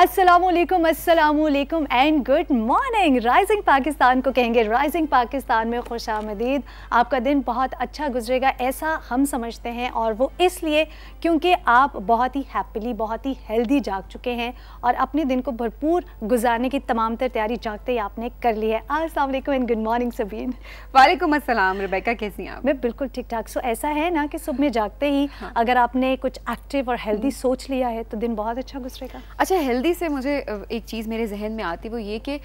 असलम असलम and good morning rising Pakistan को कहेंगे राइजिंग पाकिस्तान में खुश आमदीद आपका दिन बहुत अच्छा गुजरेगा ऐसा हम समझते हैं और वो इसलिए क्योंकि आप बहुत ही हैप्पीली बहुत ही हेल्दी जाग चुके हैं और अपने दिन को भरपूर गुजारने की तमाम तर तैयारी जागते ही आपने कर ली है अस्सलाम एंड गुड मॉर्निंग सबीन वालेकुम असलम रबैका कैसी हैं आप मैं बिल्कुल ठीक ठाक सो ऐसा है ना कि सुबह में जागते ही हाँ। अगर आपने कुछ एक्टिव और हेल्दी हम्म। सोच लिया है तो दिन बहुत अच्छा गुजरेगा अच्छा हेल्दी से मुझे एक चीज़ मेरे जहन में आती वो ये कि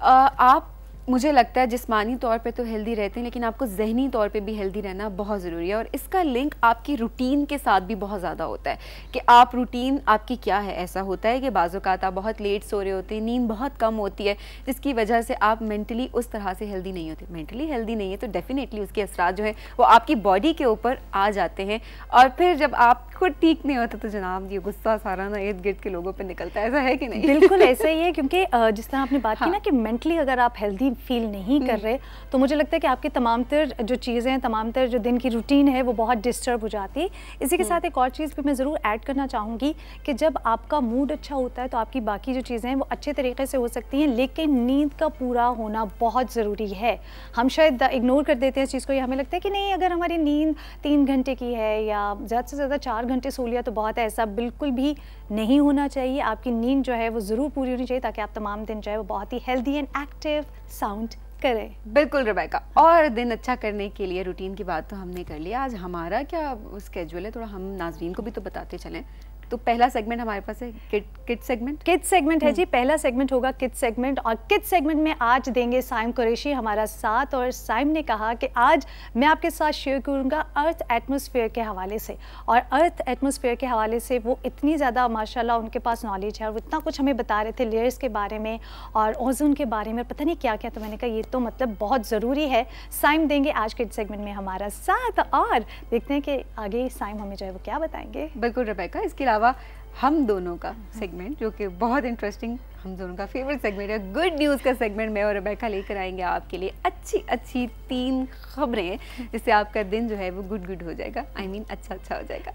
आप मुझे लगता है जिसमानी तौर पे तो हेल्दी रहते हैं लेकिन आपको जहनी तौर पे भी हेल्दी रहना बहुत ज़रूरी है और इसका लिंक आपकी रूटीन के साथ भी बहुत ज़्यादा होता है कि आप रूटीन आपकी क्या है ऐसा होता है कि बाज़ात आप बहुत लेट सो रहे होते हैं नींद बहुत कम होती है जिसकी वजह से आप मेंटली उस तरह से हेल्दी नहीं होते मेंटली हेल्दी नहीं है तो डेफ़िनेटली उसके असरा जो है वो आपकी बॉडी के ऊपर आ जाते हैं और फिर जब आप खुद ठीक नहीं होते तो जनाब ये गुस्सा सारा ना इर्द गिर्द के लोगों पर निकलता है ऐसा है कि नहीं बिल्कुल ऐसा ही है क्योंकि जिस तरह आपने बात की हाँ। ना कि मैंटली अगर आप हेल्दी फील नहीं कर हम्म। रहे तो मुझे लगता है कि आपकी तमाम तर जो चीज़ें हैं तमाम तर जो दिन की रूटीन है वो बहुत डिस्टर्ब हो जाती इसी के हम्म। साथ एक और चीज़ भी मैं ज़रूर ऐड करना चाहूँगी कि जब आपका मूड अच्छा होता है तो आपकी बाकी जो चीज़ें हैं वो अच्छे तरीके से हो सकती हैं लेकिन नींद का पूरा होना बहुत ज़रूरी है हम शायद इग्नोर कर देते हैं इस चीज़ को या हमें लगता है कि नहीं अगर हमारी नींद तीन घंटे की है या ज़्यादा से ज़्यादा चार घंटे सो लिया तो बहुत है ऐसा बिल्कुल भी नहीं होना चाहिए आपकी नींद जो है वो ज़रूर पूरी होनी चाहिए ताकि आप तमाम दिन जो है वो बहुत ही हेल्दी एंड एक्टिव साउंड करें बिल्कुल रबैका और दिन अच्छा करने के लिए रूटीन की बात तो हमने कर लिया आज हमारा क्या स्केजूल है थोड़ा हम नाजरीन को भी तो बताते चलें तो पहला सेगमेंट हमारे पास है kit kit segment kit segment है हम्म। जी पहला सेगमेंट होगा किट सेगमेंट और किट सेगमेंट में आज देंगे साइम कुरेशी हमारा साथ और साइम ने कहा कि आज मैं आपके साथ शेयर करूंगा अर्थ एटमोसफेयर के हवाले से और अर्थ एटमोसफेयर के हवाले से वो इतनी ज़्यादा माशा उनके पास नॉलेज है और इतना कुछ हमें बता रहे थे लेयर्स के बारे में और ओजोन के बारे में पता नहीं क्या क्या तो मैंने कहा ये तो मतलब बहुत ज़रूरी है साइम देंगे आज किट सेगमेंट में हमारा साथ और देखते हैं कि आगे साइम हमें जो है वो क्या बताएंगे बिल्कुल रबैका इसके अलावा अलावा हम दोनों का सेगमेंट जो कि बहुत इंटरेस्टिंग हम दोनों का फेवरेट सेगमेंट है गुड न्यूज़ का सेगमेंट मैं और रबैका लेकर आएंगे आपके लिए अच्छी अच्छी तीन खबरें जिससे आपका दिन जो है वो गुड गुड हो जाएगा आई I मीन mean, अच्छा अच्छा हो जाएगा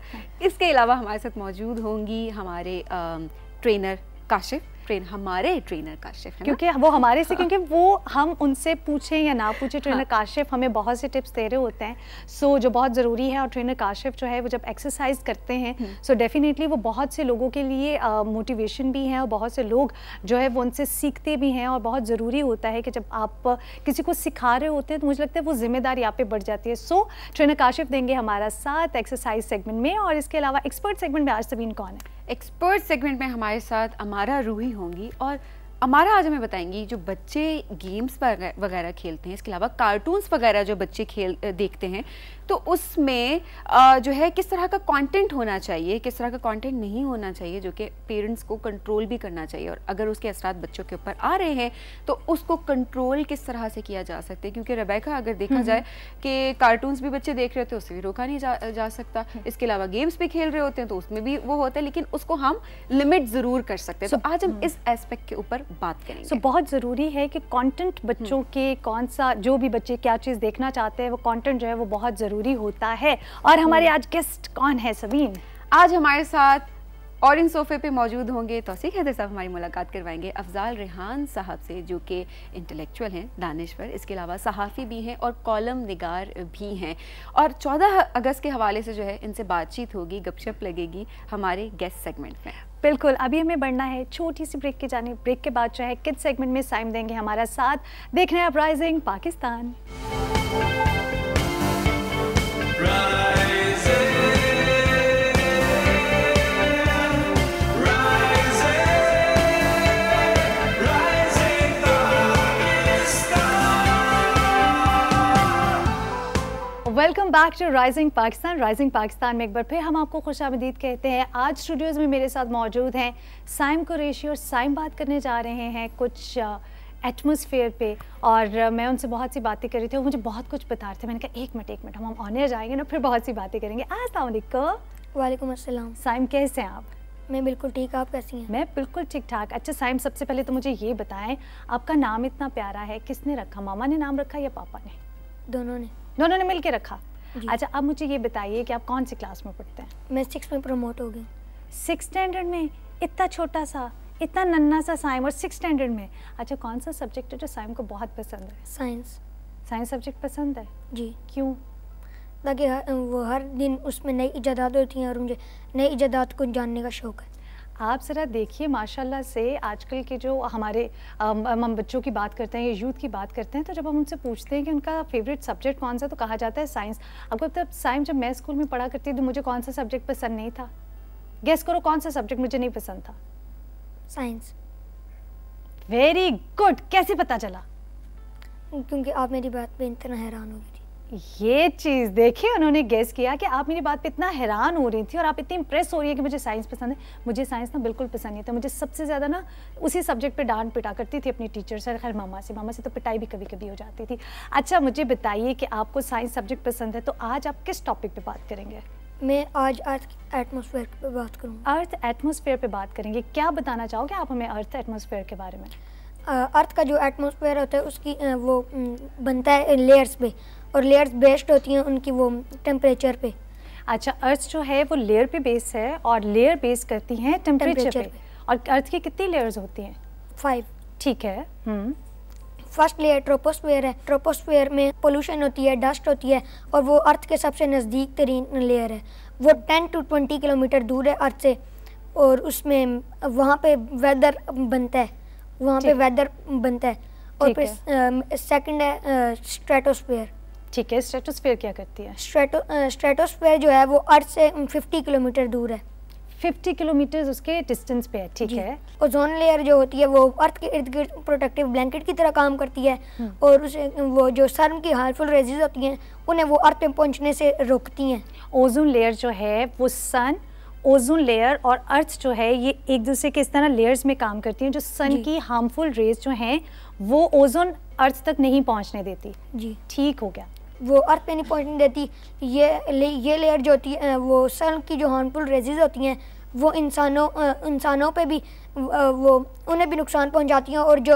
इसके अलावा हमारे साथ मौजूद होंगी हमारे आ, ट्रेनर काशिफ ट्रेन हमारे ट्रेनर काशिफ है क्योंकि वो हमारे से हाँ। क्योंकि वो हम उनसे पूछें या ना पूछें ट्रेनर हाँ। काशिफ हमें बहुत से टिप्स दे रहे होते हैं सो जो बहुत ज़रूरी है और ट्रेनर काशिफ जो है वो जब एक्सरसाइज करते हैं सो हम्म। डेफिनेटली वो बहुत से लोगों के लिए मोटिवेशन भी हैं और बहुत से लोग जो है वो उनसे सीखते भी हैं और बहुत ज़रूरी होता है कि जब आप किसी को सिखा रहे होते हैं तो मुझे लगता है वो जिम्मेदारी आप पे बढ़ जाती है सो ट्रेनर काशिफ देंगे हमारा साथ एक्सरसाइज सेगमेंट में और इसके अलावा एक्सपर्ट सेगमेंट में आज तवीन कौन है एक्सपर्ट सेगमेंट में हमारे साथ अमारा रूही होंगी और हमारा आज हमें बताएंगी जो बच्चे गेम्स वगैरह खेलते हैं इसके अलावा कार्टून्स वगैरह जो बच्चे खेल देखते हैं तो उसमें जो है किस तरह का कंटेंट होना चाहिए किस तरह का कंटेंट नहीं होना चाहिए जो कि पेरेंट्स को कंट्रोल भी करना चाहिए और अगर उसके असरात बच्चों के ऊपर आ रहे हैं तो उसको कंट्रोल किस तरह से किया जा सकता है क्योंकि रबैका अगर देखा जाए कि कार्टून्स भी बच्चे देख रहे होते हैं उससे भी रोका नहीं जा, जा सकता हम्म। इसके अलावा गेम्स भी खेल रहे होते हैं तो उसमें भी वो होता है लेकिन उसको हम लिमिट ज़रूर कर सकते हैं तो आज हम हम्म। इस एस्पेक्ट के ऊपर बात करें तो बहुत ज़रूरी है कि कॉन्टेंट बच्चों हम्म। के कौन सा जो भी बच्चे क्या चीज़ देखना चाहते हैं वो कॉन्टेंट जो है वो बहुत ज़रूरी ज़रूरी होता है और हमारे हम्म। आज गेस्ट कौन है सबीन आज हमारे साथ और इन सोफे पे मौजूद होंगे तोसीक हैदर साहब हमारी मुलाकात करवाएंगे अफजाल रेहान साहब से जो कि इंटेलेक्चुअल हैं दानश्वर इसके अलावा सहाफ़ी भी हैं और कॉलम निगार भी हैं और 14 अगस्त के हवाले से जो है इनसे बातचीत होगी गपशप लगेगी हमारे गेस्ट सेगमेंट में बिल्कुल अभी हमें बढ़ना है छोटी सी ब्रेक के जाने ब्रेक के बाद जो है किस सेगमेंट में साइम देंगे हमारा साथ देख रहे हैं uprising Pakistan welcome back to rising Pakistan rising Pakistan में एक बार फिर हम आपको खुश आमदीद कहते हैं आज स्टूडियोज़ में मेरे साथ मौजूद हैं साइम कुरेशी और साइम बात करने जा रहे हैं कुछ एटमोसफेयर पे और uh, मैं उनसे बहुत सी बातें कर रही थी और मुझे बहुत कुछ बता रहे थे मैंने कहा एक मिनट एक मिनट हम हम ऑनर जाएंगे ना फिर बहुत सी बातें करेंगे असलम वालेकुम असलम साइम कैसे हैं आप मैं बिल्कुल ठीक आप कैसी हैं मैं बिल्कुल ठीक ठाक अच्छा साइम सबसे पहले तो मुझे ये बताएं आपका नाम इतना प्यारा है किसने रखा मामा ने नाम रखा या पापा ने दोनों ने दोनों ने मिल के रखा अच्छा अब मुझे ये बताइए कि आप कौन सी क्लास में पढ़ते हैं मैं सिक्स में प्रमोट हो गई सिक्स स्टैंडर्ड में इतना छोटा सा इतना नन्ना सा साइम और सिक्स स्टैंडर्ड में अच्छा कौन सा सब्जेक्ट है जो साइम को बहुत पसंद है साइंस साइंस सब्जेक्ट पसंद है जी क्यों ताकि वो हर दिन उसमें नई इजादात होती हैं और मुझे नई इजादात को जानने का शौक़ है आप ज़रा देखिए माशाल्लाह से आजकल के जो हमारे हम बच्चों की बात करते हैं या यूथ की बात करते हैं तो जब हम उनसे पूछते हैं कि उनका फेवरेट सब्जेक्ट कौन सा तो कहा जाता है साइंस आपको तब साइंस जब मैं स्कूल में पढ़ा करती थी तो मुझे कौन सा सब्जेक्ट पसंद नहीं था गेस करो कौन सा सब्जेक्ट मुझे नहीं पसंद था साइंस वेरी गुड कैसे पता चला क्योंकि आप मेरी बात पे इतना हैरान हो गई थी ये चीज़ देखिए उन्होंने गेस किया कि आप मेरी बात पे इतना हैरान हो रही थी और आप इतनी इंप्रेस हो रही है कि मुझे साइंस पसंद है मुझे साइंस ना बिल्कुल पसंद नहीं था मुझे सबसे ज़्यादा ना उसी सब्जेक्ट पे डांट पिटा करती थी अपनी टीचर से खैर मामा से मामा से तो पिटाई भी कभी कभी हो जाती थी अच्छा मुझे बताइए कि आपको साइंस सब्जेक्ट पसंद है तो आज आप किस टॉपिक पर बात करेंगे मैं आज अर्थ एटमोसफेयर पर बात करूँ अर्थ एटमोसफेयर पर बात करेंगे क्या बताना चाहोगे आप हमें अर्थ एटमोसफेयर के बारे में अर्थ का जो एटमोसफेयर होता है उसकी वो बनता है लेयर्स पे और लेयर्स बेस्ड होती हैं उनकी वो टेम्परेचर पे अच्छा अर्थ जो है वो लेयर पे बेस है और लेयर बेस करती हैं टेम्परेचर पे।, पे और अर्थ की कितनी लेयर्स होती हैं फाइव ठीक है हम्म। फर्स्ट लेयर ट्रोपोस्फेयर है ट्रोपोस्फेयर में पोल्यूशन होती है डस्ट होती है और वो अर्थ के सबसे नज़दीक तरीन लेयर है वो टेन टू ट्वेंटी किलोमीटर दूर है अर्थ से और उसमें वहाँ पे वेदर बनता है वहाँ पे वेदर बनता है और फिर सेकंड है स्ट्रेटोस्फेयर ठीक है स्ट्रेटोस्फेयर क्या करती है स्ट्रेटो स्ट्रेटोस्फेयर जो है वो अर्थ से 50 किलोमीटर दूर है 50 किलोमीटर उसके डिस्टेंस पे है ठीक है ओजोन लेयर जो होती है वो अर्थ के इर्द गिर्द प्रोटेक्टिव ब्लैंकेट की तरह काम करती है हम्म। और उसे वो जो सर्म की हार्मफुल रेजेज होती हैं उन्हें वो अर्थ पे पहुंचने से रोकती हैं ओजोन लेयर जो है वो सन ओजोन लेयर और अर्थ जो है ये एक दूसरे के इस तरह लेयर्स में काम करती हैं जो सन की हार्मफुल रेज जो हैं वो ओजोन अर्थ तक नहीं पहुंचने देती जी ठीक हो गया वो अर्थ पे नहीं पहुँचने देती ये ले, ये लेयर जो होती है वो सन की जो हार्मफुल रेजेज होती हैं वो इंसानों इंसानों पे भी वो उन्हें भी नुकसान पहुंचाती हैं और जो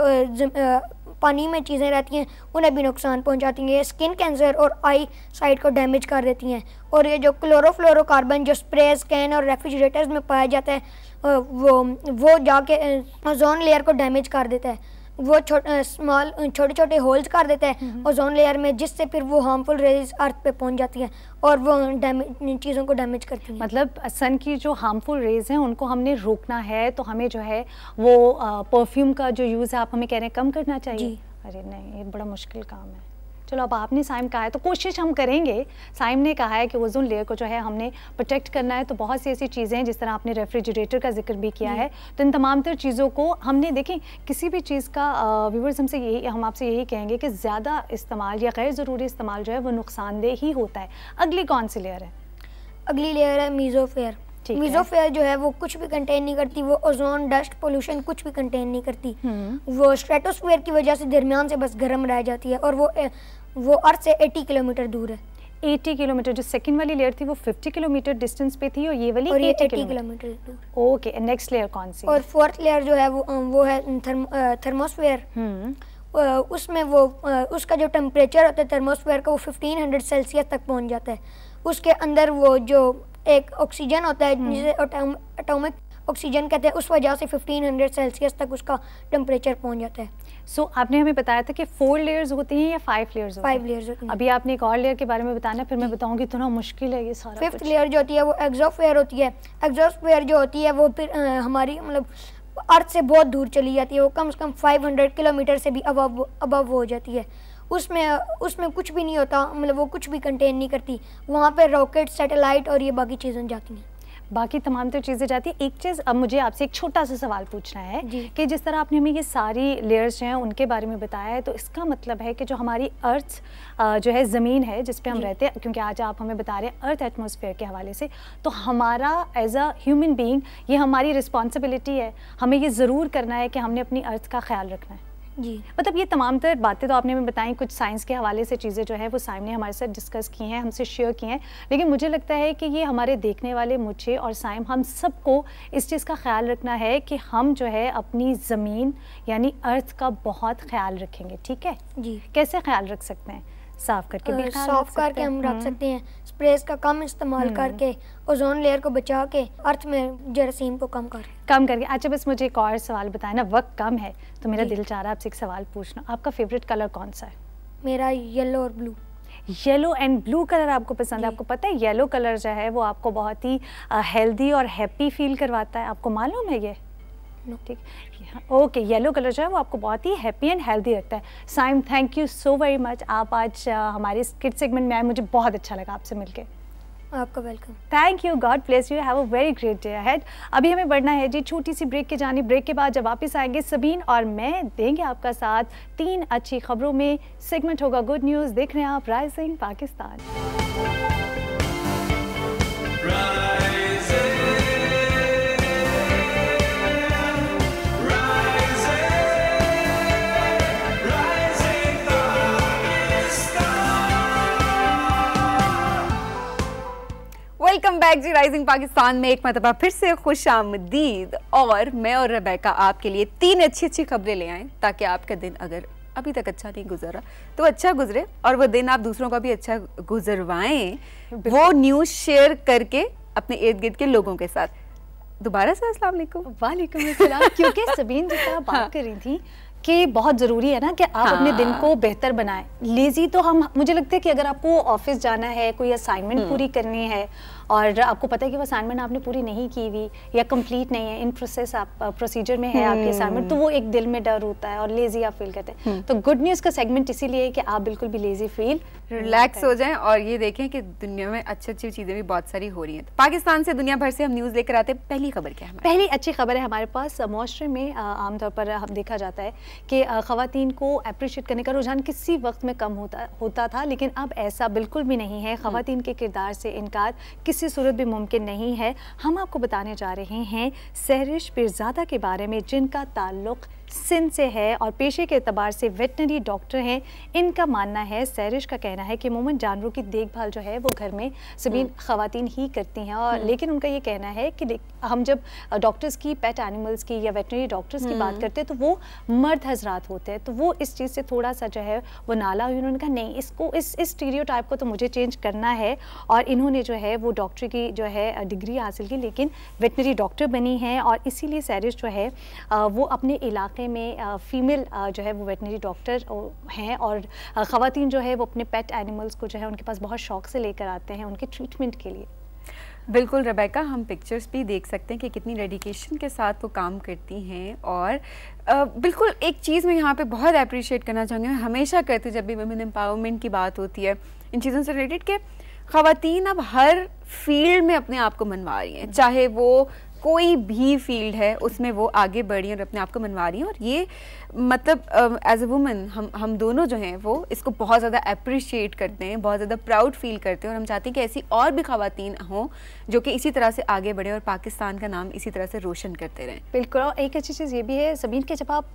पानी में चीज़ें रहती हैं उन्हें भी नुकसान पहुंचाती हैं ये स्किन कैंसर और आई साइट को डैमेज कर देती हैं और ये जो क्लोरोफ्लोरोकार्बन जो स्प्रेज कैन और रेफ्रिजरेटर्स में पाया जाता है वो वो जाके ओजोन लेयर को डैमेज कर देता है वो स्मॉल छोटे छोटे होल्स कर देते हैं ओजोन लेयर में जिससे फिर वो हार्मफुल रेज अर्थ पे पहुंच जाती हैं और वो डैमेज चीज़ों को डैमेज करती हैं मतलब सन की जो हार्मफुल रेज हैं उनको हमने रोकना है तो हमें जो है वो परफ्यूम का जो यूज़ है आप हमें कह रहे हैं कम करना चाहिए अरे नहीं ये बड़ा मुश्किल काम है चलो अब आपने साइम कहा है तो कोशिश हम करेंगे साइम ने कहा है कि ओजोन लेयर को जो है हमने प्रोटेक्ट करना है तो बहुत सी ऐसी चीज़ें हैं जिस तरह आपने रेफ्रिजरेटर का जिक्र भी किया है तो इन तमाम तर चीज़ों को हमने देखें किसी भी चीज़ का व्यूवर्स हमसे यही हम आपसे यही कहेंगे कि ज़्यादा इस्तेमाल या गैर ज़रूरी इस्तेमाल जो है वो नुकसानदेह ही होता है अगली कौन सी लेयर है अगली लेयर है मीज़ोफेयर मिजोफेयर जो है वो कुछ भी कंटेन नहीं करती वो ओजोन डस्ट पोल्यूशन कुछ भी कंटेन नहीं करती हम्म। वो स्ट्रेटोस्फेयर की वजह से दरमियान से बस गर्म रह जाती है और वो वो अर्थ से 80 किलोमीटर दूर है 80 किलोमीटर जो सेकंड वाली लेयर थी वो 50 किलोमीटर डिस्टेंस पे थी और ये वाली और 80 किलोमीटर दूर ओके नेक्स्ट लेयर कौन सी और फोर्थ लेयर जो है वो वो है थर्मोस्फेयर हम्म। उसमें वो उसका जो टेम्परेचर होता है थर्मोस्फेयर का वो 1500 सेल्सियस तक पहुंच जाता है उसके अंदर वो जो एक ऑक्सीजन होता है हम्म। जिसे एटॉमिक ऑक्सीजन कहते हैं उस वजह से 1500 सेल्सियस तक उसका टेम्परेचर पहुंच जाता है सो so, आपने हमें बताया था कि फोर लेयर्स होती हैं या फाइव लेयर्स फाइव लेयर्स होती हैं अभी आपने एक और लेयर के बारे में बताना फिर मैं बताऊंगी इतना मुश्किल है ये सारा फिफ्थ लेयर जो होती है वो एग्जॉस्फेयर होती है एग्जॉस्फेयर जो होती है वो फिर आ, हमारी मतलब अर्थ से बहुत दूर चली जाती है वो कम से कम 500 किलोमीटर से भी अबव अबव हो जाती है उसमें उसमें कुछ भी नहीं होता मतलब वो कुछ भी कंटेन नहीं करती वहाँ पर रॉकेट सेटेलाइट और ये बाकी चीज़ें जाती हैं बाकी तमाम तो चीज़ें जाती है एक चीज़ अब मुझे आपसे एक छोटा सा सवाल पूछना है कि जिस तरह आपने हमें ये सारी लेयर्स जो हैं उनके बारे में बताया है तो इसका मतलब है कि जो हमारी अर्थ जो है ज़मीन है जिस पे हम रहते हैं क्योंकि आज आप हमें बता रहे हैं अर्थ एटमोसफेयर के हवाले से तो हमारा एज अ ह्यूमन बींग ये हमारी रिस्पॉन्सिबिलिटी है हमें ये ज़रूर करना है कि हमने अपनी अर्थ का ख्याल रखना है जी मतलब ये तमाम तर बातें तो आपने हमें बताई कुछ साइंस के हवाले से चीज़ें जो है वो साइम ने हमारे साथ डिस्कस की हैं हमसे शेयर की हैं लेकिन मुझे लगता है कि ये हमारे देखने वाले मुझे और साइम हम सबको इस चीज़ का ख्याल रखना है कि हम जो है अपनी ज़मीन यानी अर्थ का बहुत ख्याल रखेंगे ठीक है जी कैसे ख्याल रख सकते हैं साफ करके भी साफ करके हम रख हम्म। सकते हैं स्प्रेस का कम इस्तेमाल हम्म। करके ओजोन लेयर को बचा के अर्थ में जरासीम को कम कर कम करके अच्छा बस मुझे एक और सवाल बताया ना वक्त कम है तो मेरा दिल चाह रहा है आपसे एक सवाल पूछना आपका फेवरेट कलर कौन सा है मेरा येलो और blue yellow and blue colour आपको पसंद है आपको पता है येलो कलर जो है वो आपको बहुत ही हेल्दी और हैप्पी फील करवाता है आपको मालूम है ये ठीक ओके येलो कलर जो है वो आपको बहुत ही हैप्पी एंड हेल्दी रखता है Saim thank you so very much आप आज हमारे स्किट सेगमेंट में आए मुझे बहुत अच्छा लगा आपसे मिलकर आपका welcome thank you God bless you have a very great day ahead अभी हमें बढ़ना है जी छोटी सी ब्रेक के जाने ब्रेक के बाद जब वापस आएंगे सबीन और मैं देंगे आपका साथ तीन अच्छी खबरों में सेगमेंट होगा गुड न्यूज़ देख रहे हैं आप राइजिंग पाकिस्तान वेलकम बैक जी राइजिंग पाकिस्तान में एक मतबा फिर से खुश आमदीद और मैं और रबैका आपके लिए तीन अच्छी अच्छी खबरें ले आएँ ताकि आपका दिन अगर अभी तक अच्छा नहीं गुजरा तो अच्छा गुजरे और वो दिन आप दूसरों का भी अच्छा गुजरवाएं वो न्यूज़ शेयर करके अपने इर्द गिर्द के लोगों के साथ दोबारा से असला वालेकुम क्योंकि सबीन जी का बात हाँ। कर रही थी कि बहुत ज़रूरी है ना कि आप हाँ। अपने दिन हाँ। को बेहतर बनाएं लेज़ी तो हम मुझे लगता है कि अगर आपको ऑफिस जाना है कोई असाइनमेंट हम्म। पूरी करनी है और आपको पता है कि वो असाइनमेंट आपने पूरी नहीं की हुई या कंप्लीट नहीं है इन प्रोसेस आप प्रोसीजर uh, में है आपकी असाइनमेंट तो हम्म। वो एक दिल में डर होता है और लेजी आप फील करते हैं हम्म। तो गुड न्यूज़ का सेगमेंट इसीलिए कि आप बिल्कुल भी लेजी फील रिलैक्स हो जाएं और ये देखें कि दुनिया में अच्छी अच्छी चीज़ें भी बहुत सारी हो रही हैं तो पाकिस्तान से दुनिया भर से हम न्यूज़ लेकर आते हैं पहली खबर क्या है पहली अच्छी खबर है हमारे पास माशरे में आमतौर पर हम देखा जाता है कि खातन को अप्रिशिएट करने का रुझान किसी वक्त में कम होता होता था लेकिन अब ऐसा बिल्कुल भी नहीं है हम्म। खातन के किरदार से इनकार किस किसी सूरत भी मुमकिन नहीं है हम आपको बताने जा रहे हैं सहरिश पिरजादा के बारे में जिनका ताल्लुक़ सिंध से है और पेशे के अतबार से वेटनरी डॉक्टर हैं इनका मानना है सैरिश का कहना है कि अमूमन जानवरों की देखभाल जो है वो घर में सभी हम्म। खातन ही करती हैं और हम्म। लेकिन उनका ये कहना है कि हम जब डॉक्टर्स की पेट एनिमल्स की या वेटनरी डॉक्टर्स की बात हम्म। करते हैं तो वो मर्द हजरात होते हैं तो वो इस चीज़ से थोड़ा सा जो है वो नाला हुई उन्होंने कहा नहीं इसको इस इस टीरियो को तो मुझे चेंज करना है और इन्होंने जो है वो डॉक्टरी की जो है डिग्री हासिल की लेकिन वेटनरी डॉक्टर बनी हैं और इसीलिए सैरिश जो है वो अपने इलाके माथे में फ़ीमेल जो है वो वेटनरी डॉक्टर हैं और ख़वान जो है वो अपने पेट एनिमल्स को जो है उनके पास बहुत शौक से लेकर आते हैं उनके ट्रीटमेंट के लिए बिल्कुल रबैका हम पिक्चर्स भी देख सकते हैं कि कितनी डेडिकेशन के साथ वो काम करती हैं और आ, बिल्कुल एक चीज़ मैं यहाँ पे बहुत अप्रिशिएट करना चाहूँगी मैं हमेशा करती हूँ जब भी वुमेन एम्पावरमेंट की बात होती है इन चीज़ों से रिलेटेड कि खातन अब हर फील्ड में अपने आप को मनवा रही हैं चाहे वो कोई भी फील्ड है उसमें वो आगे बढ़ी और अपने आप को मनवा रही हैं और ये मतलब एज अ वुमन हम हम दोनों जो हैं वो इसको बहुत ज़्यादा अप्रिशिएट करते हैं बहुत ज़्यादा प्राउड फील करते हैं और हम चाहते हैं कि ऐसी और भी खातन हों जो कि इसी तरह से आगे बढ़े और पाकिस्तान का नाम इसी तरह से रोशन करते रहें बिल्कुल और एक अच्छी चीज़ ये भी है ज़मीन के जब आप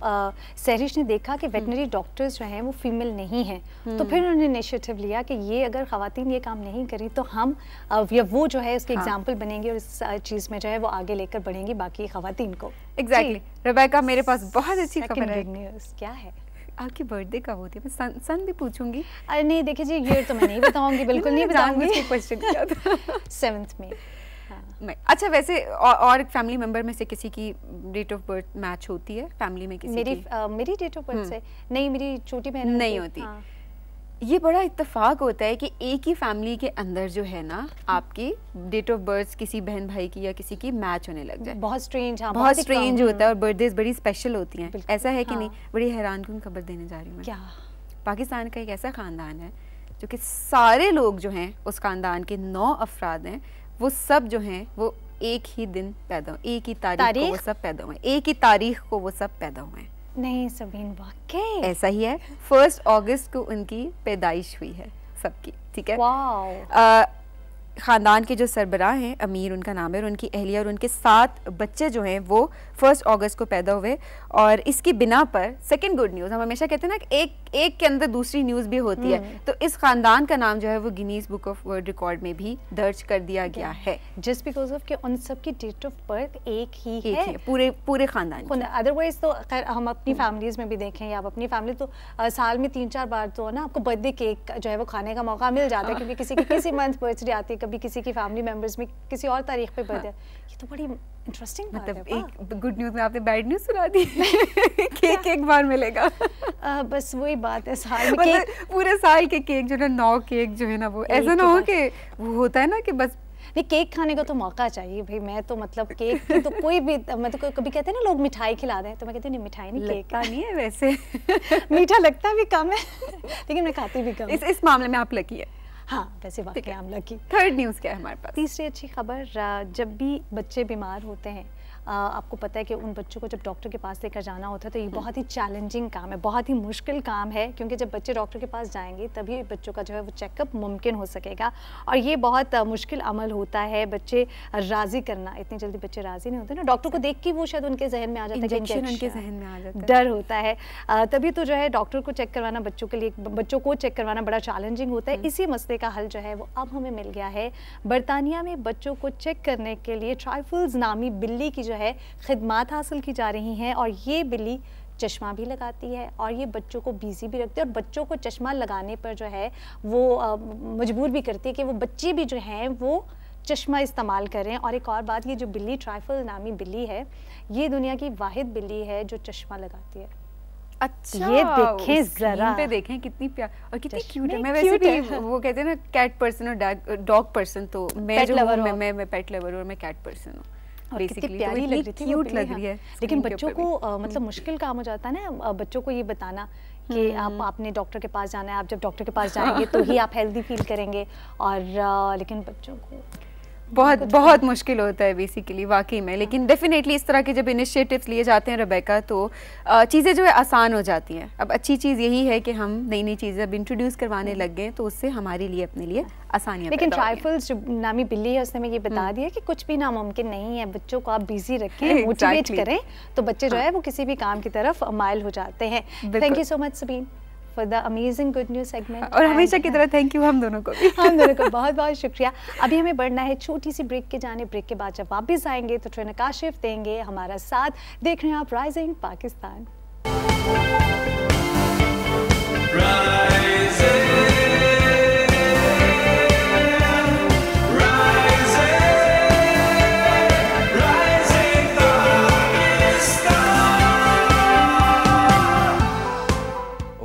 सहरिश ने देखा कि वेटनरी हम्म। डॉक्टर्स जो हैं वो फीमेल नहीं हैं तो हम्म। फिर उन्होंने इनिशियटिव लिया कि ये अगर खातन ये काम नहीं करी तो हम या वो जो है उसके एग्जाम्पल हाँ। बनेंगे और इस चीज़ में जो है वो आगे लेकर बढ़ेंगी बाकी खातन को एग्जैक्टली exactly. रबैका मेरे पास बहुत अच्छी खबर है न्यूज़ क्या है आपकी बर्थडे कब होती है मैं सन सन भी पूछूंगी अरे नहीं देखिए जी ये तो मैं नहीं बताऊंगी बिल्कुल नहीं बताऊंगी क्वेश्चन क्या था सेवन्थ में हाँ। मैं अच्छा वैसे और, फैमिली मेंबर में से किसी की डेट ऑफ बर्थ मैच होती है फैमिली में किसी मेरी की? आ, मेरी डेट ऑफ बर्थ से नहीं मेरी छोटी बहन नहीं होती हाँ। ये बड़ा इत्तेफाक होता है कि एक ही फैमिली के अंदर जो है ना आपकी डेट ऑफ बर्थ किसी बहन भाई की या किसी की मैच होने लग जाए बहुत स्ट्रेंज हाँ, बहुत स्ट्रेंज होता है और बर्थडे बड़ी स्पेशल होती हैं ऐसा है कि हाँ। नहीं बड़ी हैरान कन खबर देने जा रही हूँ क्या पाकिस्तान का एक ऐसा ख़ानदान है जो कि सारे लोग जो हैं उस ख़ानदान के नौ अफराद हैं वो सब जो हैं वो एक ही दिन पैदा हुए एक ही तारीख को वो सब पैदा हुए एक ही तारीख को वो सब पैदा हुए हैं नहीं सबीन वाकई ऐसा ही है फर्स्ट अगस्त को उनकी पैदाइश हुई है सबकी ठीक है ख़ानदान के जो सरबराह हैं अमीर उनका नाम है और उनकी अहलिया और उनके सात बच्चे जो हैं वो फर्स्ट अगस्त को पैदा हुए और इसकी बिना पर सेकेंड गुड न्यूज़ हम हमेशा कहते हैं ना एक एक के अंदर दूसरी न्यूज़ भी होती है हम्म। तो इस ख़ानदान का नाम जो है वो Guinness book of world record में भी दर्ज कर दिया गया है जस्ट बिकॉज ऑफ कि उन सब की डेट ऑफ बर्थ एक ही एक है।, है पूरे पूरे ख़ानदान अदरवाइज तो खैर हम अपनी फैमिलीज़ हम्म। में भी देखें या आप अपनी फैमिली तो आ, साल में तीन चार बार तो ना आपको बर्थडे केक जो है वो खाने का मौका मिल जाता है हाँ। क्योंकि किसी की किसी मंथ बर्थडे आती है कभी किसी की फैमिली मेम्बर्स में किसी और तारीख पर बर्थडे हाँ। ये तो बड़ी इंटरेस्टिंग मतलब एक गुड न्यूज़ में आपने बैड न्यूज़ सुना दी केक एक बार मिलेगा आ, बस वही बात है साल में मतलब केक पूरे साल के केक जो है ना नौ केक जो है ना वो ऐसा ना तो हो कि वो होता है ना कि बस नहीं केक खाने का तो मौका चाहिए भाई मैं तो मतलब केक की तो कोई भी मतलब तो को, कभी कहते हैं ना लोग मिठाई खिला दें तो मैं कहती नहीं मिठाई नहीं केक नहीं है वैसे मीठा लगता भी कम है लेकिन मैं खाती भी कम इस इस मामले में आप लकी है हाँ, हाँ वैसे वाकई की थर्ड न्यूज़ क्या है हमारे पास तीसरी अच्छी खबर जब भी बच्चे बीमार होते हैं आपको पता है कि उन बच्चों को जब डॉक्टर के पास लेकर जाना होता है तो ये बहुत ही चैलेंजिंग काम है बहुत ही मुश्किल काम है क्योंकि जब बच्चे डॉक्टर के पास जाएंगे तभी बच्चों का जो है वो चेकअप मुमकिन हो सकेगा और ये बहुत मुश्किल अमल होता है बच्चे राज़ी करना इतनी जल्दी बच्चे राज़ी नहीं होते ना डॉक्टर को देख के वो शायद उनके जहन में आ जाता है अच्छा उनके जहन में डर होता है तभी तो जो है डॉक्टर को चेक करवाना बच्चों के लिए बच्चों को चेक करवाना बड़ा चैलेंजिंग होता है हम्म। इसी मसले का हल जो है वो अब हमें मिल गया है बरतानिया में बच्चों को चेक करने के लिए ट्राइफल्स नामी बिल्ली की जो जो है खदमात हासिल की जा रही हैं और ये बिल्ली चश्मा भी लगाती है और ये बच्चों को बिजी भी रखती है और बच्चों को चश्मा लगाने पर जो है वो मजबूर भी करती है कि वो बच्चे भी जो हैं वो चश्मा इस्तेमाल करें और एक और बात ये जो बिल्ली ट्राइफल नामी बिल्ली है ये दुनिया की वाहिद बिल्ली है जो चश्मा लगाती है अच्छा ये देखें जरा पे देखें कितनी प्यार और कितनी क्यूट है मैं वैसे भी वो कहते हैं ना कैट पर्सन और डॉग पर्सन तो मैं जो मैं, मैं पेट लवर और मैं कैट पर्सन हूँ तो हाँ। लेकिन बच्चों को मतलब हम्म। मुश्किल काम हो जाता है ना बच्चों को ये बताना कि हम्म। आप आपने डॉक्टर के पास जाना है आप जब डॉक्टर के पास जाएंगे तो ही आप हेल्दी फील करेंगे और लेकिन बच्चों को बहुत बहुत मुश्किल होता है बेसिकली वाकई में लेकिन डेफिनेटली इस तरह के जब इनिशिएटिव्स लिए जाते हैं रबैका तो चीज़ें जो है आसान हो जाती हैं अब अच्छी चीज़ यही है कि हम नई नई चीज़ें अब इंट्रोड्यूस करवाने लग गए तो उससे हमारे लिए अपने लिए आसानी लेकिन ट्राइफल्स जो नामी बिल्ली है उसने हमें ये बता हम्म। दिया कि कुछ भी नामुमकिन नहीं है बच्चों को आप बिजी रखें मोटिवेट करें तो बच्चे जो हाँ। है वो किसी भी काम की तरफ माइल हो जाते हैं thank you so much Sabeen for the amazing good news segment और हमेशा की तरह थैंक यू हम दोनों को भी हम दोनों को बहुत बहुत शुक्रिया अभी हमें बढ़ना है छोटी सी ब्रेक के जाने ब्रेक के बाद जब वापस आएंगे तो ट्रेन काशिफ देंगे हमारा साथ देख रहे हैं आप rising Pakistan Right.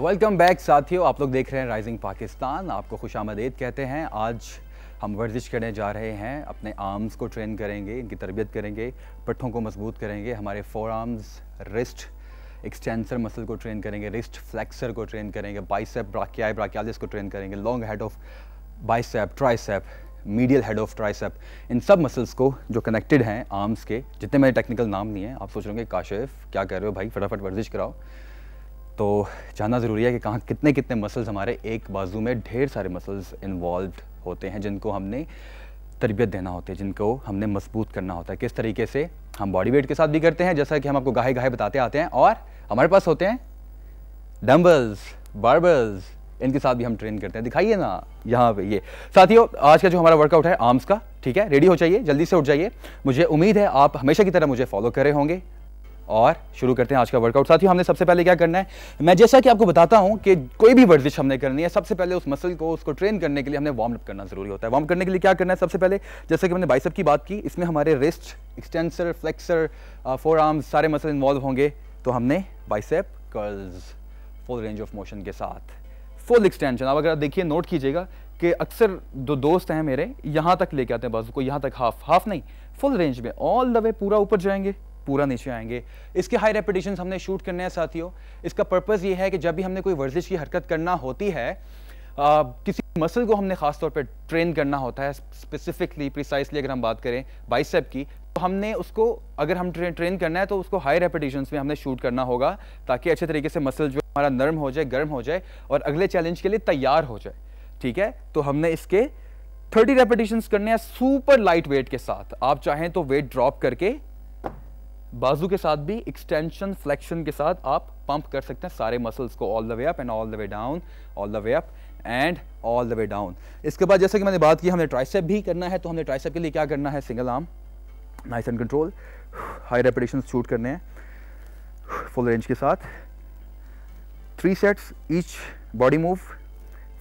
Welcome back साथियों आप लोग देख रहे हैं राइजिंग पाकिस्तान आपको खुश आमदेद कहते हैं आज हम वर्जिश करने जा रहे हैं अपने आर्म्स को ट्रेन करेंगे इनकी तरबियत करेंगे पट्ठों को मजबूत करेंगे हमारे forearms wrist extensor muscle को ट्रेन करेंगे रिस्ट फ्लैक्सर को ट्रेन करेंगे बाइसेप ब्राकियाई ब्राकियालिस को ट्रेन करेंगे long head of bicep tricep medial head of tricep इन सब मसल्स को जो कनेक्टेड हैं आर्म्स के जितने मेरे टेक्निकल नाम नहीं हैं आप सोच रहे होंगे काशिफ क्या कर रहे हो भाई फटाफट वर्जिश कराओ तो जानना ज़रूरी है कि कहाँ कितने कितने मसल्स हमारे एक बाजू में ढेर सारे मसल्स इन्वॉल्व होते हैं जिनको हमने तरबियत देना होती है जिनको हमने मजबूत करना होता है किस तरीके से हम बॉडी वेट के साथ भी करते हैं जैसा कि हम आपको गाहे गाहे बताते आते हैं और हमारे पास होते हैं डम्बल्स बार्बल्स इनके साथ भी हम ट्रेन करते हैं दिखाइए ना यहाँ पे ये साथियों आज का जो हमारा वर्कआउट है आर्म्स का ठीक है रेडी हो जाइए जल्दी से उठ जाइए मुझे उम्मीद है आप हमेशा की तरह मुझे फॉलो कर रहे होंगे और शुरू करते हैं आज का वर्कआउट साथियों हमने सबसे पहले क्या करना है मैं जैसा कि आपको बताता हूं कि कोई भी वर्जिश हमने करनी है सबसे पहले उस मसल को उसको ट्रेन करने के लिए हमने वार्म अप करना जरूरी होता है वार्म करने के लिए क्या करना है सबसे पहले जैसा कि हमने बाइसअप की बात की इसमें हमारे wrist extensor flexor forearms सारे मसल इन्वॉल्व होंगे तो हमने bicep curls full range of motion के साथ फुल एक्सटेंशन अब अगर आप देखिए नोट कीजिएगा कि अक्सर जो दोस्त हैं मेरे यहाँ तक लेके आते हैं बाजू को यहाँ तक हाफ हाफ नहीं फुल रेंज में ऑल द वे पूरा ऊपर जाएंगे पूरा नीचे आएंगे इसके हाई रेपिटेशन हमने शूट करने हैं साथियों इसका पर्पज़ ये है कि जब भी हमने कोई वर्जिश की हरकत करना होती है आ, किसी मसल को हमने खास तौर पर ट्रेन करना होता है स्पेसिफिकली प्रिसाइसली अगर हम बात करें बाइसेप की तो हमने उसको अगर हम ट्रेन ट्रेन करना है तो उसको हाई रेपिटेशन में हमने शूट करना होगा ताकि अच्छे तरीके से मसल जो हमारा नर्म हो जाए गर्म हो जाए और अगले चैलेंज के लिए तैयार हो जाए ठीक है तो हमने इसके 30 रेपिटेशन करने हैं सुपर लाइट वेट के साथ आप चाहें तो वेट ड्रॉप करके बाजू के साथ भी एक्सटेंशन फ्लेक्शन के साथ आप पंप कर सकते हैं सारे मसल्स को all the way up and all the way down all the way up and all the way down इसके बाद जैसे कि मैंने बात की हमने ट्राइसेप भी करना है तो हमने ट्राइसेप के लिए क्या करना है single arm nice and control high repetition shoot करने हैं फुल रेंज के साथ three sets each body move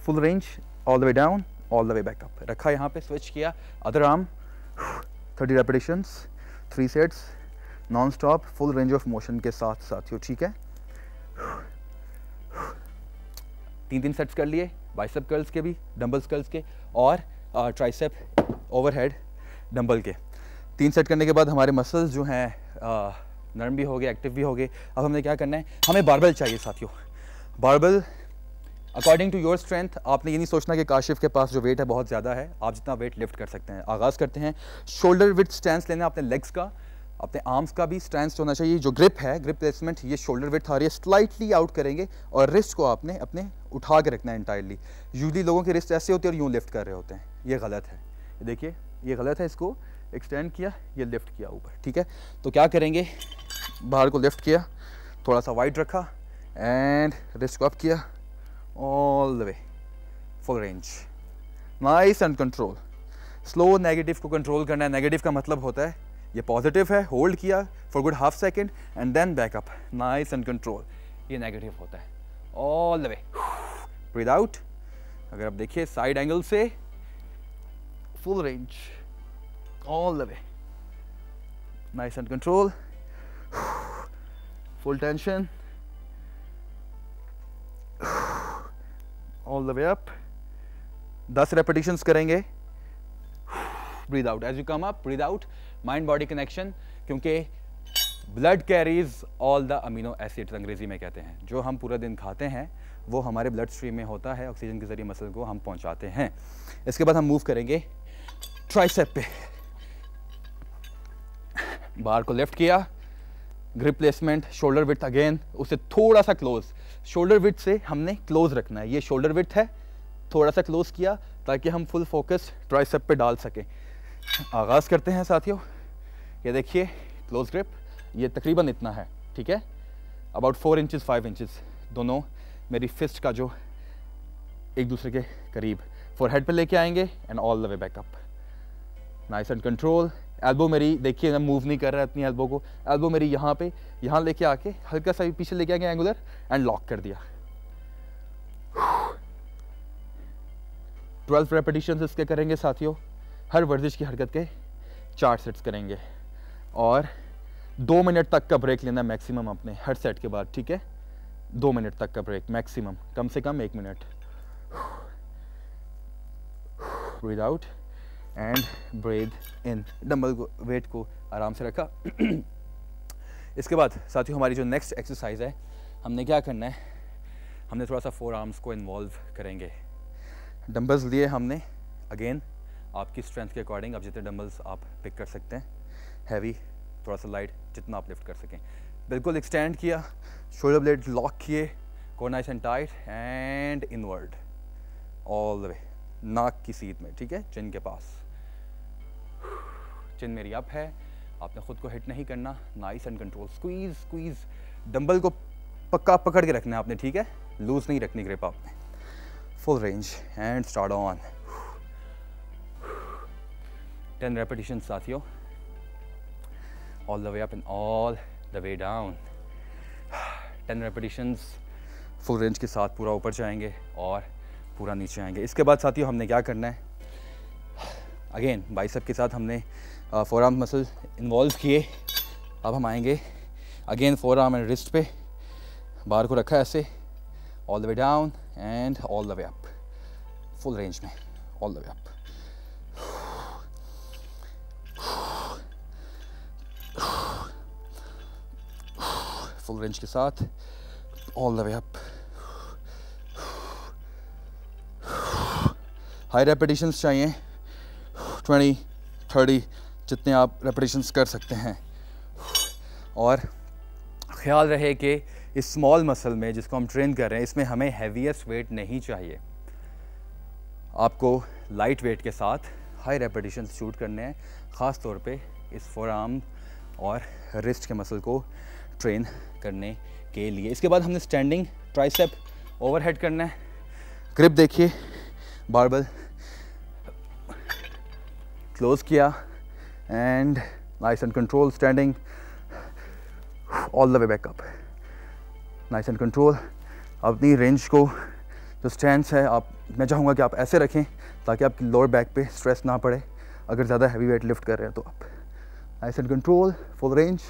full range all the way down all the way back up रखा यहाँ पे स्विच किया other arm thirty repetition three sets non stop full range of motion के साथ साथियों ठीक है तीन तीन सेट्स कर लिए बाइसेप कर्ल्स के भी डंबल्स कर्ल्स के और ट्राइसेप ओवरहेड डंबल के तीन सेट करने के बाद हमारे मसल्स जो हैं नरम भी हो गए एक्टिव भी हो गए अब हमने क्या करना है हमें बारबल चाहिए साथियों barbell according to your strength आपने ये नहीं सोचना कि काशिफ के पास जो वेट है बहुत ज़्यादा है आप जितना वेट लिफ्ट कर सकते हैं आगाज़ करते हैं शोल्डर विथ स्टैंड लेना अपने लेग्स का अपने आर्म्स का भी स्ट्रेंथ होना चाहिए जो ग्रिप है ग्रिप प्लेसमेंट ये शोल्डर विथ आ रही है स्लाइटली आउट करेंगे और रिस्ट को आपने अपने उठा के रखना है इंटायरली यूजली लोगों की रिस्ट ऐसे होती है और यूँ लिफ्ट कर रहे होते हैं ये गलत है देखिए ये गलत है इसको एक्सटेंड किया ये लिफ्ट किया ऊपर ठीक है तो क्या करेंगे बाहर को लिफ्ट किया थोड़ा सा वाइड रखा एंड रिस्ट को अप किया all the way full range nice and control slow negative को कंट्रोल करना है नेगेटिव का मतलब होता है ये पॉजिटिव है होल्ड किया for good half second and then back up nice and control ये नेगेटिव होता है all the way breathe out अगर आप देखिए साइड एंगल से full range all the way nice and control full tension all the way up दस repetition करेंगे breathe out as you come up breathe out mind body connection क्योंकि blood carries all the amino acids अंग्रेज़ी में कहते हैं जो हम पूरा दिन खाते हैं वो हमारे ब्लड स्ट्रीम में होता है ऑक्सीजन के ज़रिए मसल को हम पहुंचाते हैं इसके बाद हम मूव करेंगे ट्राइसेप पे बार को लेफ्ट किया grip placement shoulder width again उसे थोड़ा सा क्लोज शोल्डर विथ से हमने क्लोज रखना है ये शोल्डर विथ है थोड़ा सा क्लोज किया ताकि हम फुल फोकस ट्राइसेप पे डाल सकें आगाज़ करते हैं साथियों ये देखिए क्लोज ग्रिप ये तकरीबन इतना है ठीक है about four inches five inches दोनों मेरी फिस्ट का जो एक दूसरे के करीब फोर हेड पर लेके आएंगे and all the way back up nice and control elbow मेरी देखिए मैं मूव नहीं कर रहा अपनी एल्बो को एल्बो मेरी यहाँ पे यहाँ लेके आके हल्का सा पीछे लेके आएंगे एंगुलर एंड लॉक कर दिया ट्वेल्थ रेपिटिशन इसके करेंगे साथियों हर वर्जिश की हरकत के चार सेट्स करेंगे और दो मिनट तक का ब्रेक लेना मैक्सिमम अपने हर सेट के बाद ठीक है दो मिनट तक का ब्रेक मैक्सिमम कम से कम एक minute breathe out and breathe in dumbbell को वेट को आराम से रखा इसके बाद साथियों हमारी जो नेक्स्ट एक्सरसाइज है हमने क्या करना है हमने थोड़ा सा फोर आर्म्स को इन्वॉल्व करेंगे डम्बल्स लिए हमने अगेन आपकी स्ट्रेंथ के अकॉर्डिंग आप जितने डम्बल्स आप पिक कर सकते हैं हैवी थोड़ा सा लाइट जितना आप लिफ्ट कर सकें बिल्कुल एक्सटेंड किया शोल्डर ब्लेड लॉक किए कोनाइस and tight and inward all the way नाक की सीध में ठीक है चिन के पास चिन मेरी अप है आपने खुद को हिट नहीं करना nice and control squeeze squeeze dumbbell को पक्का पकड़ के रखना है आपने ठीक है लूज नहीं रखनी ग्रिप आपने full range and start on ten repetition साथियों all the way up and all the way down ten repetitions full range के साथ पूरा ऊपर जाएंगे और पूरा नीचे आएंगे इसके बाद साथियों हमने क्या करना है अगेन बाइसेप के साथ हमने फोर आर्म मसल इन्वॉल्व किए अब हम आएंगे again forearm and wrist पे बार को रखा है ऐसे all the way down and all the way up full range में all the way up full range के साथ all the way up high repetitions चाहिए ट्वेंटी थर्टी जितने आप रेपिटेशंस कर सकते हैं और ख्याल रहे कि इस स्मॉल मसल में जिसको हम ट्रेन कर रहे हैं इसमें हमें हैवीएस्ट वेट नहीं चाहिए आपको लाइट वेट के साथ हाई रेपिटेशन शूट करने हैं ख़ास तौर पे इस फोर आर्म और रिस्ट के मसल को ट्रेन करने के लिए इसके बाद हमने स्टैंडिंग ट्राइसेप ओवरहेड करना है ग्रिप देखिए बारबल क्लोज किया and nice and control standing all the way back up nice and control अपनी रेंज को जो स्टैंड है आप मैं चाहूँगा कि आप ऐसे रखें ताकि आपकी लोअर बैक पे स्ट्रेस ना पड़े अगर ज़्यादा हैवी वेट लिफ्ट कर रहे हैं तो आप nice and control full range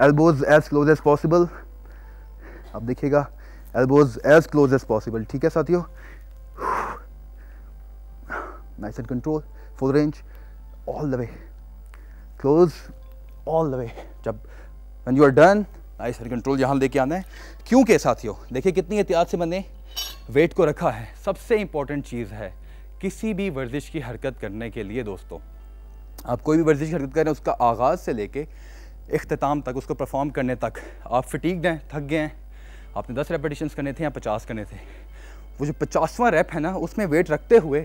elbows as close as possible आप देखिएगा elbows as close as possible ठीक है साथियों nice and control full range all the way close all the way जब when you are done nice and control यहाँ लेके आना है क्योंकि साथियों देखिए कितनी एहतियात से मैंने वेट को रखा है सबसे इंपॉर्टेंट चीज़ है किसी भी वर्जिश की हरकत करने के लिए दोस्तों आप कोई भी वर्जिश की हरकत करें उसका आगाज़ से लेके अख्ताम तक उसको परफॉर्म करने तक आप फिटीक हैं थक गए हैं आपने दस रेपिटेशन करने थे या पचास करने थे वो जो पचासवा रैप है ना उसमें वेट रखते हुए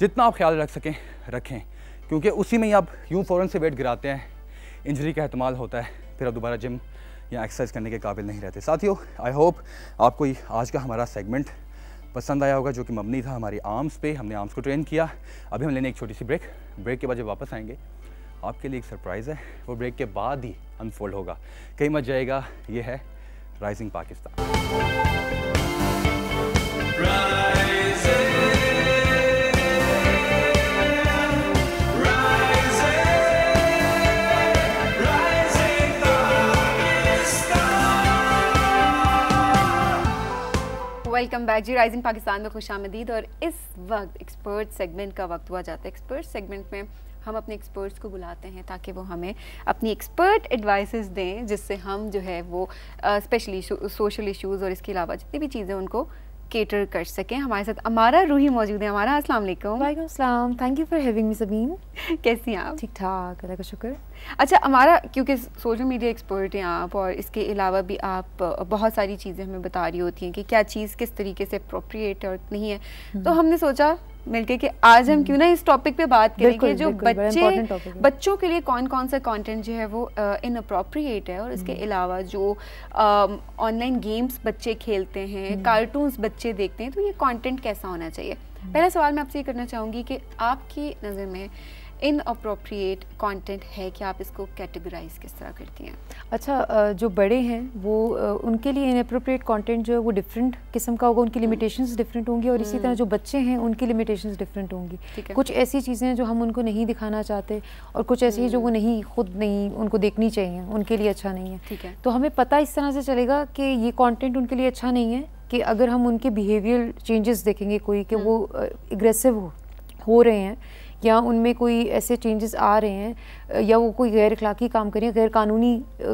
जितना आप ख्याल रख सकें रखें क्योंकि उसी में ही आप यूँ फ़ौर से वेट गिराते हैं इंजरी का अहतमाल होता है फिर आप दोबारा जिम या एक्सरसाइज करने के काबिल नहीं रहते साथियों आई होप आपको आज का हमारा सेगमेंट पसंद आया होगा जो कि मबनी था हमारी आर्म्स पे हमने आर्म्स को ट्रेन किया अभी हम लेने एक छोटी सी ब्रेक ब्रेक के बाद जब वापस आएंगे आपके लिए एक सरप्राइज़ है वो ब्रेक के बाद ही अनफोल्ड होगा कहीं मत जाएगा ये है राइजिंग पाकिस्तान वेलकम बैक जी राइजिंग पाकिस्तान में खुश आमदीद और इस वक्त एक्सपर्ट सेगमेंट का वक्त हुआ जाता है एक्सपर्ट सेगमेंट में हम अपने एक्सपर्ट्स को बुलाते हैं ताकि वो हमें अपनी एक्सपर्ट एडवाइसेस दें जिससे हम जो है वो स्पेशली सोशल इशूज़ और इसके अलावा जितनी भी चीज़ें उनको केटर कर सकें हमारे साथ हमारा रूही मौजूद है हमारा अस्सलाम वालेकुम वालेकुम अस्सलाम thank you for having me Sabeen कैसी हैं आप ठीक ठाक अल्लाह का शुक्र अच्छा हमारा क्योंकि सोशल मीडिया एक्सपर्ट हैं आप और इसके अलावा भी आप बहुत सारी चीज़ें हमें बता रही होती हैं कि क्या चीज़ किस तरीके से अप्रोप्रिएट और नहीं है हम्म। तो हमने सोचा मिलके कि आज हम हम्म। क्यों ना इस टॉपिक पे बात करेंगे जो बच्चे बच्चों के लिए कौन कौन सा कंटेंट जो है वो इन अप्रोप्रिएट है और इसके हम्म। अलावा जो ऑनलाइन गेम्स बच्चे खेलते हैं कार्टून्स हम्म। बच्चे देखते हैं तो ये कंटेंट कैसा होना चाहिए पहला सवाल मैं आपसे ये करना चाहूँगी कि आपकी नज़र में इन अप्रोप्रिएट कॉन्टेंट है कि आप इसको कैटेगराइज किस तरह करती हैं अच्छा जो बड़े हैं वो उनके लिए अप्रोप्रिएट कॉन्टेंट जो है वो डिफरेंट किस्म का होगा उनकी लिमिटेशन हम्म। डिफरेंट होंगी और इसी हम्म। तरह जो बच्चे हैं उनकी लिमिटेशंस डिफरेंट होंगी कुछ ऐसी चीज़ें जो हम उनको नहीं दिखाना चाहते और कुछ ऐसी जो वो हम्म। नहीं खुद नहीं उनको देखनी चाहिए उनके लिए अच्छा नहीं है ठीक है तो हमें पता इस तरह से चलेगा कि ये कॉन्टेंट उनके लिए अच्छा नहीं है कि अगर हम उनके बिहेवियर चेंजेस देखेंगे कोई कि वो एग्रेसिव हो, हो रहे हैं या उनमें कोई ऐसे चेंजेस आ रहे हैं या वो कोई गैर अखलाकी काम कर रहे हैं गैर कानूनी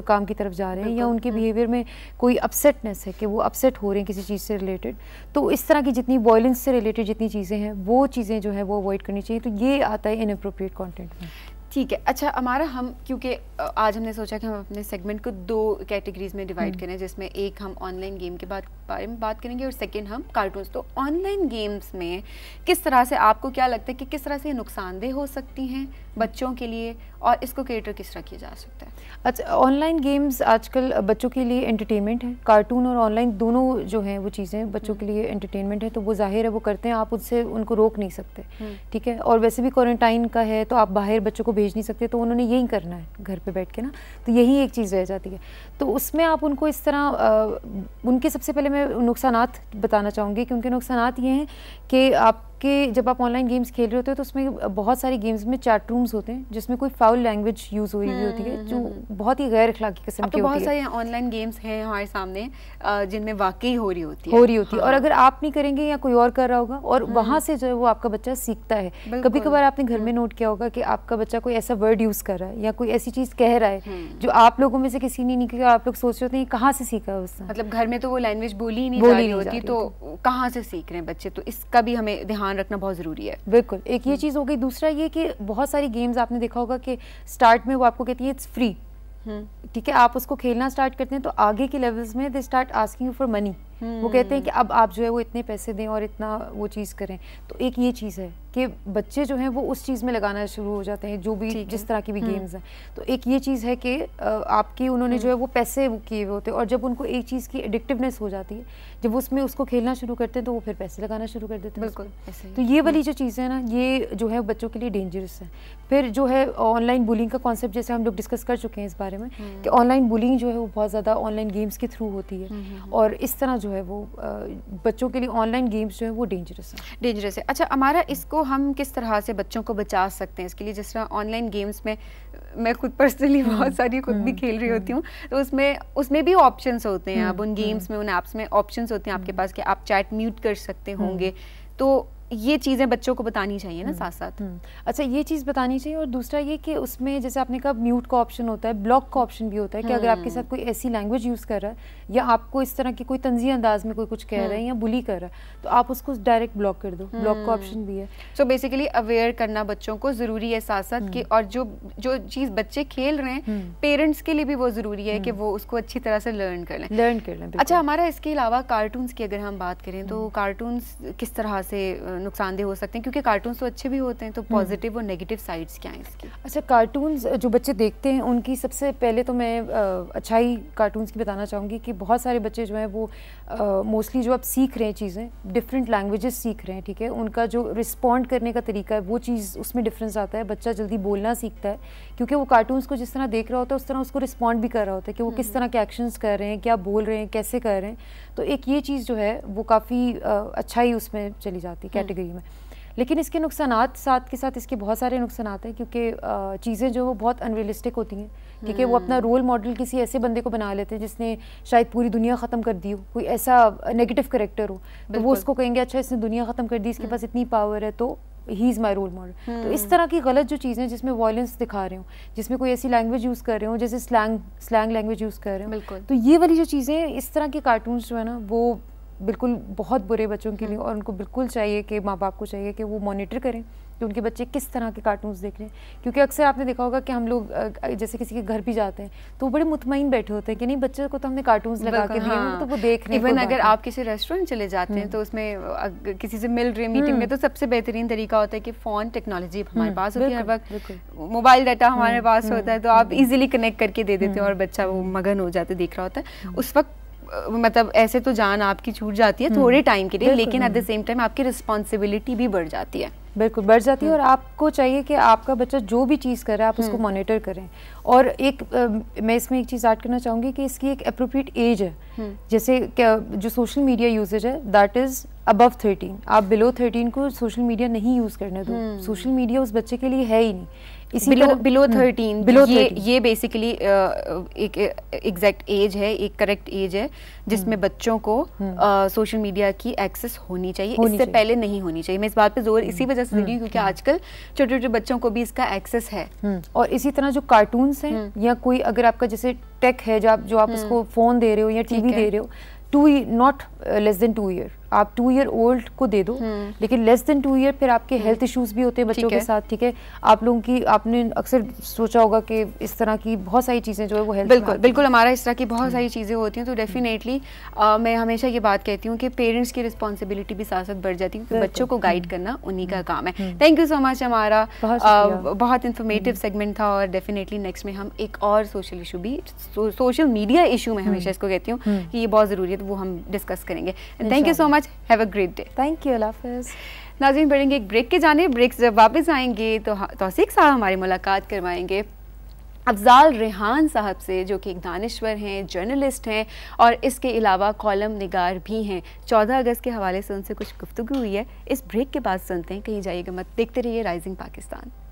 काम की तरफ जा रहे हैं या उनके बिहेवियर हम्म। में कोई अपसेटनेस है कि वो अपसेट हो रहे हैं किसी चीज़ से रिलेटेड तो इस तरह की जितनी वॉयलेंस से रिलेटेड जितनी चीज़ें हैं वो चीज़ें जो है वो अवॉइड करनी चाहिए तो ये आता है इनअप्रोप्रिएट कॉन्टेंट में ठीक है अच्छा हमारा हम क्योंकि आज हमने सोचा कि हम अपने सेगमेंट को दो कैटेगरीज में डिवाइड हम्म। करें जिसमें एक हम ऑनलाइन गेम के बाद बारे में बात करेंगे और सेकंड हम कार्टून्स तो ऑनलाइन गेम्स में किस तरह से आपको क्या लगता है कि किस तरह से नुकसानदेह हो सकती हैं बच्चों के लिए और इसको केटर किस तरह किया जा सकता है अच्छा ऑनलाइन गेम्स आजकल बच्चों के लिए एंटरटेनमेंट है कार्टून और ऑनलाइन दोनों जो हैं वो चीज़ें बच्चों हम्म। के लिए एंटरटेनमेंट है तो वो जाहिर है वो करते हैं आप उससे उनको रोक नहीं सकते हम्म। ठीक है और वैसे भी क्वारंटाइन का है तो आप बाहर बच्चों को भेज नहीं सकते तो उन्होंने यही करना है घर पर बैठ के ना तो यही एक चीज़ रह जाती है तो उसमें आप उनको इस तरह उनके सबसे पहले मैं नुकसान बताना चाहूँगी कि उनके नुकसान ये हैं कि आपके जब आप ऑनलाइन गेम्स खेल रहे होते हो तो उसमें बहुत सारी गेम्स में चैट रूम्स होते हैं जिसमें कोई फाउल लैंग्वेज यूज़ हो रही हम्म, होती है हम्म, जो हम्म। बहुत ही गैर अखलाकी किस्म तो की तो बहुत सारे ऑनलाइन गेम्स हैं हमारे सामने जिनमें वाकई हो रही होती है हो रही होती है और हाँ। अगर आप नहीं करेंगे या कोई और कर रहा होगा और वहाँ से जो है वो आपका बच्चा सीखता है कभी कभार आपने घर में नोट किया होगा कि आपका बच्चा कोई ऐसा वर्ड यूज़ कर रहा है या कोई ऐसी चीज़ कह रहा है जो आप लोगों में से किसी ने नहीं किया आप लोग सोच रहे होते हैं कहाँ से सीखा है उसने मतलब घर में तो वो लैंग्वेज बोली ही नहीं बोली नहीं होती तो कहाँ से सीख रहे हैं बच्चे तो इसका भी हमें ध्यान रखना बहुत ज़रूरी है बिल्कुल एक ये हम्म। चीज़ हो गई दूसरा ये कि बहुत सारी गेम्स आपने देखा होगा कि स्टार्ट में वो आपको कहती है इट्स हम्म। फ्री ठीक है आप उसको खेलना स्टार्ट करते हैं तो आगे के लेवल्स में they start asking for money वो कहते हैं कि अब आप जो है वो इतने पैसे दें और इतना वो चीज़ करें तो एक ये चीज़ है कि बच्चे जो हैं वो उस चीज़ में लगाना शुरू हो जाते हैं जो भी जिस तरह की भी हम्म। गेम्स हैं तो एक ये चीज़ है कि आपकी उन्होंने जो हम्म। है वो पैसे किए हुए होते हैं और जब उनको एक चीज़ की एडिक्टिवनेस हो जाती है जब उसमें उसको खेलना शुरू करते हैं तो वो फिर पैसे लगाना शुरू कर देते हैं बिल्कुल तो ये वाली हम्म। जो चीज़ें हैं ना ये जो है बच्चों के लिए डेंजरस है फिर जो है ऑनलाइन बुलिंग का कॉन्सेप्ट जैसे हम लोग डिस्कस कर चुके हैं इस बारे में कि ऑनलाइन बुलिंग जो है वो बहुत ज़्यादा ऑनलाइन गेम्स के थ्रू होती है और इस तरह जो जो है वो बच्चों के लिए ऑनलाइन गेम्स जो है वो डेंजरस है डेंजरस है अच्छा हमारा इसको हम किस तरह से बच्चों को बचा सकते हैं इसके लिए जिस तरह ऑनलाइन गेम्स में मैं खुद पर्सनली हम्म, बहुत सारी खुद भी हम्म, खेल रही होती हम्म। हूँ तो उसमें उसमें भी ऑप्शंस होते हैं अब उन गेम्स में उन ऐप्स में ऑप्शंस होते हैं आपके पास कि आप चैट म्यूट कर सकते होंगे तो ये चीज़ें बच्चों को बतानी चाहिए ना हम्म, साथ साथ हम्म। अच्छा ये चीज़ बतानी चाहिए और दूसरा ये कि उसमें जैसे आपने कहा म्यूट का ऑप्शन होता है ब्लॉक का ऑप्शन भी होता है कि अगर आपके साथ हम्म। कोई ऐसी लैंग्वेज यूज़ कर रहा है या आपको इस तरह की कोई तंजी अंदाज में कोई कुछ कह रहा है या बुली कर रहा है तो आप उसको डायरेक्ट ब्लॉक कर दो ब्लॉक का ऑप्शन भी है सो बेसिकली अवेयर करना बच्चों को ज़रूरी है साथ साथ कि और जो जो चीज़ बच्चे खेल रहे हैं पेरेंट्स के लिए भी वो ज़रूरी है कि वो उसको अच्छी तरह से लर्न कर लें लर्न कर लें अच्छा हमारा इसके अलावा कार्टून्स की अगर हम बात करें तो कार्टून्स किस तरह से नुकसानदेह हो सकते हैं क्योंकि कार्टून तो अच्छे भी होते हैं तो पॉजिटिव हम्म। और नेगेटिव साइड्स क्या हैं इसकी अच्छा कार्टून्स जो बच्चे देखते हैं उनकी सबसे पहले तो मैं अच्छाई कार्टून्स की बताना चाहूँगी कि बहुत सारे बच्चे जो हैं वो मोस्टली जो आप सीख रहे हैं चीज़ें डिफरेंट लैंग्वेजेस सीख रहे हैं ठीक है उनका जो रिस्पॉन्ड करने का तरीका है वो चीज़ उसमें डिफरेंस आता है बच्चा जल्दी बोलना सीखता है क्योंकि वो कार्टून्स को जिस तरह देख रहा होता है उस तरह उसको रिस्पॉन्ड भी कर रहा होता है कि वो किस हम्म। तरह के एक्शंस कर रहे हैं क्या बोल रहे हैं कैसे कर रहे हैं तो एक ये चीज़ जो है वो काफ़ी अच्छा ही उसमें चली जाती कैटेगरी हम्म। में लेकिन इसके नुकसान साथ के साथ इसके बहुत सारे नुकसान हैं क्योंकि चीज़ें जो वो बहुत अनरियलिस्टिक होती हैं ठीक है वो अपना रोल हम्म। मॉडल किसी ऐसे बंदे को बना लेते हैं जिसने शायद पूरी दुनिया ख़त्म कर दी हो कोई ऐसा नेगेटिव करेक्टर हो तो वो उसको कहेंगे अच्छा इसने दुनिया ख़त्म कर दी इसके पास इतनी पावर है तो he is my role model तो hmm. इस तरह की गलत जो चीज़ें जिसमें वॉयलेंस दिखा रहे हो जिसमें कोई ऐसी लैंग्वेज यूज़ कर रहे हो जैसे स्लैंग स्लैंग लैंग्वेज यूज़ कर रहे हो बिल्कुल तो ये वाली जो चीज़ें इस तरह के कार्टून जो है ना वो बिल्कुल बहुत बुरे बच्चों के लिए hmm. और उनको बिल्कुल चाहिए कि माँ बाप को चाहिए कि वो मॉनिटर करें कि उनके बच्चे किस तरह के कार्टून्स देख रहे हैं क्योंकि अक्सर आपने देखा होगा कि हम लोग जैसे किसी के घर भी जाते हैं तो वो बड़े मुतमिन बैठे होते हैं कि नहीं बच्चे को तो हमने कार्टून्स लगा के दिए हाँ। तो वो देख रहे इवन अगर आप किसी रेस्टोरेंट चले जाते हैं हम्म। तो उसमें किसी से मिल रहे मीटिंग हम्म। में तो सबसे बेहतरीन तरीका होता है कि फ़ोन टेक्नोलॉजी हमारे हम्म, पास होती है हर वक्त मोबाइल डाटा हमारे पास होता है तो आप इजीली कनेक्ट करके दे देते हैं और बच्चा वो मगन हो जाता है देख रहा होता है उस वक्त मतलब ऐसे तो जान आपकी छूट जाती है थोड़े टाइम के लिए लेकिन एट द सेम टाइम आपकी रिस्पॉन्सिबिलिटी भी बढ़ जाती है बिल्कुल बढ़ जाती है और हम्म। आपको चाहिए कि आपका बच्चा जो भी चीज़ कर रहा है आप उसको हम्म। मॉनिटर करें और एक आ, मैं इसमें एक चीज़ ऐड करना चाहूँगी कि इसकी एक अप्रोप्रिएट एज है हम्म। जैसे क्या जो सोशल मीडिया यूजेज है दैट इज़ अबव थर्टीन आप बिलो थर्टीन को सोशल मीडिया नहीं यूज़ करने दो सोशल मीडिया उस बच्चे के लिए है ही नहीं इसी बिलो बिलो थर्टीन बिलो ये ये बेसिकली uh, uh, एक एग्जैक्ट एज है एक करेक्ट एज है जिसमें हम्म। बच्चों को सोशल हम्म। मीडिया uh, की एक्सेस होनी चाहिए होनी इससे चाहिए। पहले नहीं होनी चाहिए मैं इस बात पे जोर इसी हम्म। वजह से दे रही हूँ क्योंकि आजकल छोटे छोटे बच्चों को भी इसका एक्सेस है और इसी तरह जो कार्टून्स हैं या कोई अगर आपका जैसे टेक है जो आप जो आप उसको फ़ोन दे रहे हो या टीवी दे रहे हो to not less than two year आप टू ईयर ओल्ड को दे दो हम्म। लेकिन लेस देन टू ईयर फिर आपके हेल्थ हम्म। इश्यूज भी होते हैं बच्चों के साथ ठीक है आप लोगों की आपने अक्सर सोचा होगा कि इस तरह की बहुत सारी चीज़ें जो है वो हेल्थ बिल्कुल बिल्कुल हमारा इस तरह की बहुत हम्म। सारी चीज़ें होती हैं तो डेफिनेटली मैं हमेशा ये बात कहती हूँ कि पेरेंट्स की रिस्पॉन्सिबिलिटी भी साथ साथ बढ़ जाती है क्योंकि बच्चों को गाइड करना उन्हीं का काम है थैंक यू सो मच हमारा बहुत इन्फॉर्मेटिव सेगमेंट था और डेफिनेटली नेक्स्ट में हम एक और सोशल इशू भी सोशल मीडिया इशू में हमेशा इसको कहती हूँ कि ये बहुत ज़रूरी है तो वो हम डिस्कस करेंगे thank you so much much have a great day thank you हाफिज़ नाजिन बढ़ेंगे एक ब्रेक के जाने ब्रेक जब वापस आएंगे तो तोसीक साहब हमारी मुलाकात करवाएंगे अफजाल रेहान साहब से जो कि एक दानश्वर हैं जर्नलिस्ट हैं और इसके अलावा कॉलम निगार भी हैं चौदह अगस्त के हवाले से उनसे कुछ गुफ्तु हुई है इस ब्रेक के बाद सुनते हैं कहीं जाइएगा मत देखते रहिए राइजिंग पाकिस्तान